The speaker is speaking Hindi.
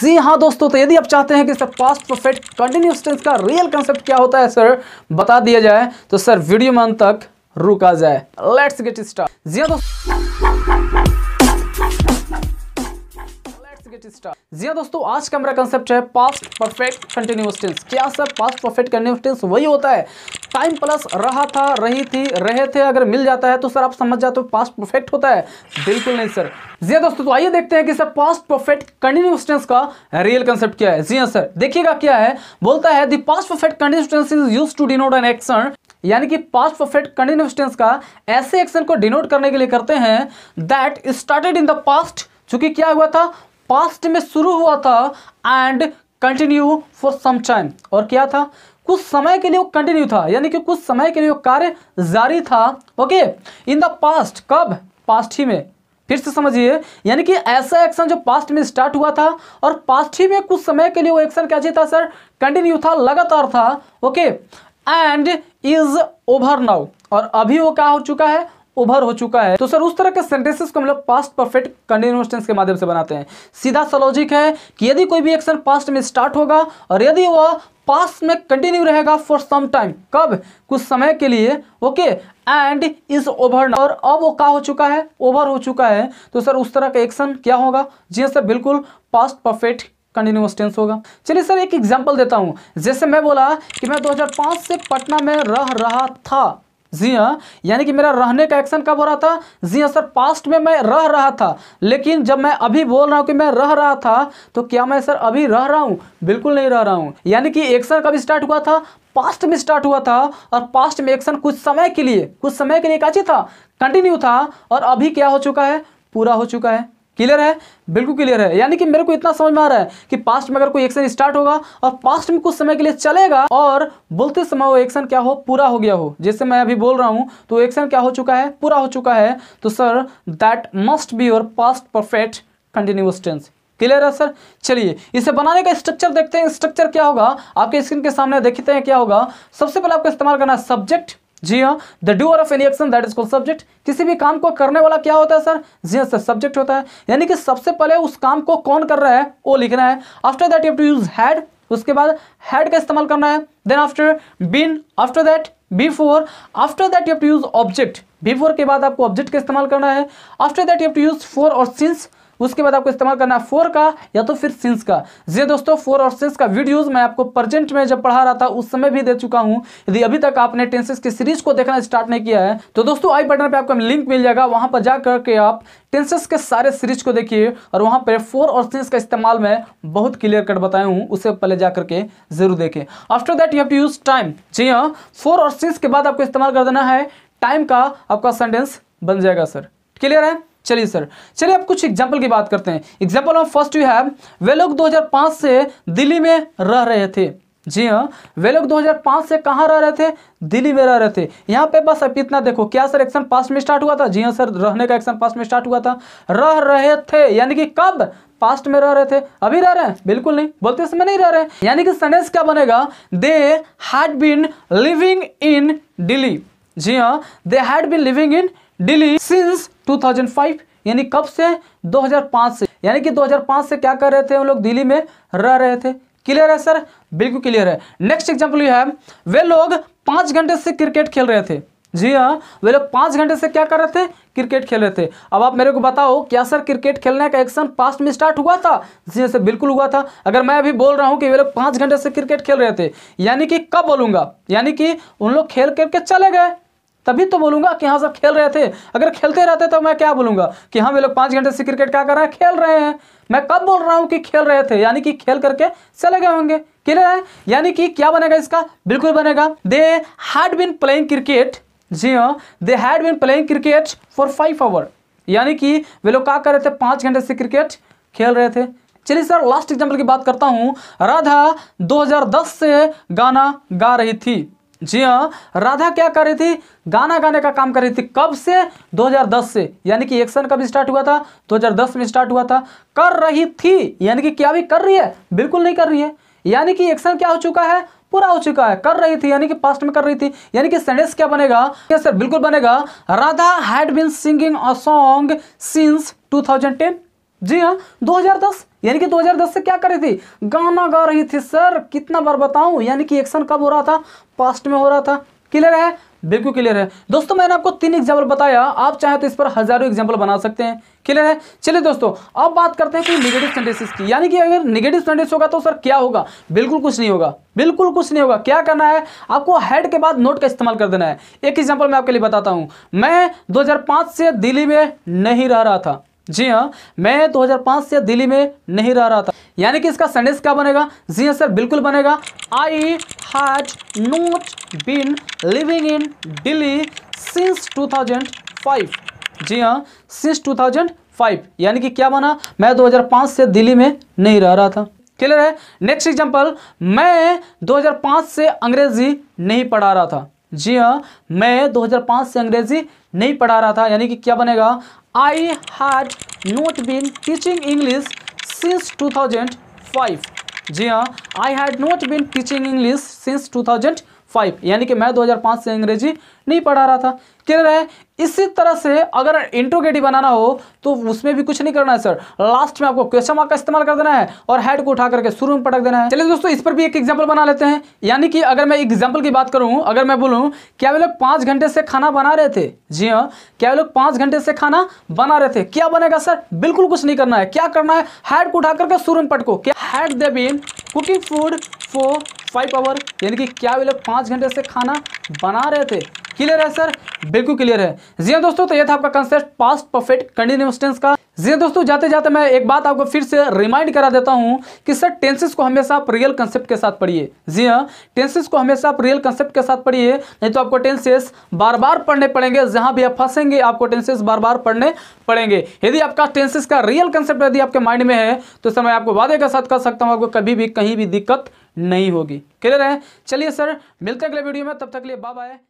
जी हाँ दोस्तों तो यदि आप चाहते हैं कि sir past perfect continuous tense का रियल कंसेप्ट क्या होता है सर बता दिया जाए तो सर वीडियो में अंत तक रुका जाए लेट्स गेट स्टार्ट जी हाँ दोस्तों जी दोस्तों आज का मेरा कंसेप्ट है पास्ट परफेक्ट कंटिन्यूस टेंस क्या sir past perfect continuous tense वही होता है टाइम प्लस रहा था रही थी रहे थे अगर मिल जाता है तो सर आप समझ जाते हो पास्ट परफेक्ट होता है बिल्कुल नहीं सर जी हाँ दोस्तों तो आइए देखते हैं कि sir past perfect continuous tense का रियल कंसेप्ट क्या है जी हाँ सर देखिएगा क्या है बोलता है the past perfect continuous tense is use to denote an action यानी कि पास्ट परफेक्ट कंटिन्यूस टेंस का ऐसे एक्शन को डिनोट करने के लिए करते हैं that started in the past चूंकि क्या हुआ था पास्ट में शुरू हुआ था and continue for some time और क्या था कुछ समय के लिए वो कंटिन्यू था यानी कि कुछ समय के लिए वो कार्य जारी था ओके इन द पास्ट कब पास्ट ही में फिर से समझिए यानी कि ऐसा एक्शन जो पास्ट में स्टार्ट हुआ था और पास्ट ही में कुछ समय के लिए वो एक्शन क्या चाहिए था सर कंटिन्यू था लगातार था okay and is over now और अभी वो क्या हो चुका है ओवर हो चुका है तो सर उस तरह के सेंटेंसेस को हम लोग पास्ट परफेक्ट कंटिन्यूस टेंस के माध्यम से बनाते हैं सीधा सा लॉजिक है कि यदि कोई भी एक्शन पास्ट में स्टार्ट होगा और यदि वह पास्ट में कंटिन्यू रहेगा फॉर सम टाइम कब कुछ समय के लिए ओके एंड इज ओवर और अब वो का हो चुका है ओवर हो चुका है तो सर उस तरह का एक्शन क्या होगा जी हाँ सर बिल्कुल पास्ट परफेक्ट कंटिन्यूस टेंस होगा चलिए सर एक एग्जांपल देता हूँ जैसे मैं बोला कि मैं 2005 से पटना में रह रहा था जी हाँ यानी कि मेरा रहने का एक्शन कब हो रहा था जी हाँ सर पास्ट में मैं रह रहा था लेकिन जब मैं अभी बोल रहा हूँ कि मैं रह रहा था तो क्या मैं सर अभी रह रहा हूँ बिल्कुल नहीं रह रहा हूँ यानी कि एक्शन कब स्टार्ट हुआ था पास्ट में स्टार्ट हुआ था और पास्ट में एक्शन कुछ समय के लिए कुछ समय के लिए काची था कंटिन्यू था और अभी क्या हो चुका है पूरा हो चुका है क्लियर है बिल्कुल क्लियर है यानी कि मेरे को इतना समझ में आ रहा है कि पास्ट में अगर कोई एक्शन स्टार्ट होगा और पास्ट में कुछ समय के लिए चलेगा और बोलते समय वो एक्शन क्या हो पूरा हो गया हो जैसे मैं अभी बोल रहा हूं तो एक्शन क्या हो चुका है पूरा हो चुका है तो sir that must be your past perfect continuous tense clear है सर चलिए इसे बनाने का स्ट्रक्चर देखते हैं स्ट्रक्चर क्या होगा आपके स्क्रीन के सामने देखते हैं क्या होगा सबसे पहले आपको इस्तेमाल करना है सब्जेक्ट जी हाँ the doer of any action that is call subject किसी भी काम को करने वाला क्या होता है सर जी हाँ सर सब्जेक्ट होता है यानी कि सबसे पहले उस काम को कौन कर रहा है वो लिखना है after that you to use had उसके बाद हैड का इस्तेमाल करना है then after been after that before after that you to use object before के बाद आपको ऑब्जेक्ट का इस्तेमाल करना है after that you to use for और सिंस उसके बाद आपको इस्तेमाल करना है फोर का या तो फिर सिंस का जी दोस्तों फोर और सिंस का वीडियोस मैं आपको प्रजेंट में जब पढ़ा रहा था उस समय भी दे चुका हूं यदि अभी तक आपने टेंसेस की सीरीज को देखना स्टार्ट नहीं किया है तो दोस्तों आई बटन पे आपको लिंक मिल जाएगा वहां पर जाकर के आप टेंसेस के सारे सीरीज को देखिए और वहां पर फोर और सिंस का इस्तेमाल मैं बहुत क्लियर कट बताया हूँ उससे पहले जा करके जरूर देखें after that you have to use time जी हाँ फोर और सिंस के बाद आपको इस्तेमाल कर देना है टाइम का आपका सेंटेंस बन जाएगा सर क्लियर है चलिए सर चलिए आप कुछ एग्जाम्पल की बात करते हैं example of first you have वे लोग दो से दिल्ली में रह रहे थे जी हाँ वे लोग 2005 से कहाँ रह रहे थे दिल्ली में रह रहे थे यहाँ पे बस अब इतना देखो क्या सर एक्शन पास्ट में स्टार्ट हुआ था जी हाँ सर रहने का एक्शन पास्ट में स्टार्ट हुआ था रह रहे थे यानी कि कब पास्ट में रह रहे थे अभी रह रहे हैं बिल्कुल नहीं बोलते समय नहीं रह रहे यानी कि सेंटेंस क्या बनेगा they had been living in Delhi जी हाँ they had been living in Delhi since 2005 यानी कब से 2005 से यानी कि 2005 से क्या कर रहे थे उन लोग दिल्ली में रह रहे थे क्लियर है सर बिल्कुल क्लियर है नेक्स्ट एग्जाम्पल यू है वे लोग पांच घंटे से क्रिकेट खेल रहे थे जी हाँ वे लोग पांच घंटे से क्या कर रहे थे क्रिकेट खेल रहे थे अब आप मेरे को बताओ क्या सर क्रिकेट खेलने का एक्शन पास्ट में स्टार्ट हुआ था जी सर हाँ, बिल्कुल हुआ था अगर मैं अभी बोल रहा हूँ कि वे लोग पांच घंटे से क्रिकेट खेल रहे थे यानी कि कब बोलूंगा यानी कि उन लोग खेल करके चले गए तभी तो बोलूंगा कि हाँ सब खेल रहे थे अगर खेलते रहते तो मैं क्या बोलूंगा कि हाँ वे लोग पांच घंटे से क्रिकेट क्या कर रहे हैं खेल रहे हैं मैं कब बोल रहा हूं कि खेल रहे थे यानी कि खेल करके चले गए होंगे क्लियर है यानी कि क्या बनेगा इसका बिल्कुल बनेगा they had been playing cricket जी हाँ they had been playing cricket for five hour यानी कि वे लोग क्या कर रहे थे पांच घंटे से क्रिकेट खेल रहे थे चलिए सर लास्ट एग्जाम्पल की बात करता हूं राधा 2010 से गाना गा रही थी जी हाँ राधा क्या कर रही थी गाना गाने का काम कर रही थी कब से 2010 से यानी कि एक्शन कब स्टार्ट हुआ था 2010 में स्टार्ट हुआ था कर रही थी यानी कि क्या भी कर रही है बिल्कुल नहीं कर रही है यानी कि एक्शन क्या हो चुका है पूरा हो चुका है कर रही थी यानी कि पास्ट में कर रही थी यानी कि सेंडेस क्या बनेगा क्या सर बिल्कुल बनेगा Radha had been singing a song since 2010 जी हाँ 2010 यानी कि 2010 से क्या कर रही थी गाना गा रही थी सर कितना बार बताऊं यानी कि एक्शन कब हो रहा था पास्ट में हो रहा था क्लियर है बिल्कुल क्लियर है दोस्तों मैंने आपको तीन एग्जाम्पल बताया आप चाहे तो इस पर हजारों एग्जाम्पल बना सकते हैं क्लियर है चलिए दोस्तों अब बात करते हैं कोई निगेटिव सेंटेंसेस की यानी कि अगर निगेटिव सेंटेंस होगा तो सर क्या होगा बिल्कुल कुछ नहीं होगा बिल्कुल कुछ नहीं होगा क्या करना है आपको हेड के बाद नोट का इस्तेमाल कर देना है एक एग्जाम्पल मैं आपके लिए बताता हूं मैं दो से दिल्ली में नहीं रह रहा था जी हाँ मैं 2005 से दिल्ली में नहीं रह रहा था यानी कि इसका सेंटेंस क्या बनेगा जी हाँ सर बिल्कुल बनेगा I has not been living in Delhi since 2005 जी हाँ सिंस 2005 यानी कि क्या बना मैं 2005 से दिल्ली में नहीं रह रहा था क्लियर है नेक्स्ट एग्जाम्पल मैं 2005 से अंग्रेजी नहीं पढ़ा रहा था जी हाँ मैं 2005 से अंग्रेजी नहीं पढ़ा रहा था यानी कि क्या बनेगा I had not been teaching English since 2005. जी I had not been teaching English since 2005. Five यानी कि मैं 2005 से अंग्रेजी नहीं पढ़ा रहा था क्लियर है इसी तरह से अगर इंट्रोगेटिव बनाना हो तो उसमें भी कुछ नहीं करना है सर लास्ट में आपको क्वेश्चन मार्क का इस्तेमाल कर देना है और हेड को उठा करके शुरू में पटक देना है चलिए दोस्तों इस पर भी एक एग्जाम्पल बना लेते हैं यानी कि अगर मैं एग्जाम्पल की बात करूं अगर मैं बोलूँ क्या वे लोग पाँच घंटे से खाना बना रहे थे जी हाँ क्या वे लोग पाँच घंटे से खाना बना रहे थे क्या बनेगा सर बिल्कुल कुछ नहीं करना है क्या करना है हेड को उठा करके शुरू में पटको क्या had they been cooking food for five hour यानी कि क्या वे लोग पाँच घंटे से खाना बना रहे थे क्लियर है सर बिल्कुल क्लियर है जी हाँ दोस्तों तो यह था आपका concept past perfect continuous tense का जी दोस्तों जाते जाते मैं एक बात आपको फिर से रिमाइंड करा देता हूं कि सर टेंसेस को हमेशा आप रियल कंसेप्ट के साथ पढ़िए जी हाँ टेंसेस को हमेशा आप रियल कंसेप्ट के साथ पढ़िए नहीं तो आपको टेंसेस बार बार पढ़ने पड़ेंगे जहां भी आप फंसेंगे आपको टेंसेस बार बार पढ़ने पड़ेंगे यदि आपका टेंसेस का रियल कंसेप्ट यदि आपके माइंड में है तो सर मैं आपको वादे के साथ कर सकता हूँ आपको कभी भी कहीं भी दिक्कत नहीं होगी क्लियर है चलिए सर मिलते अगले वीडियो में तब तक लिए बाय बाय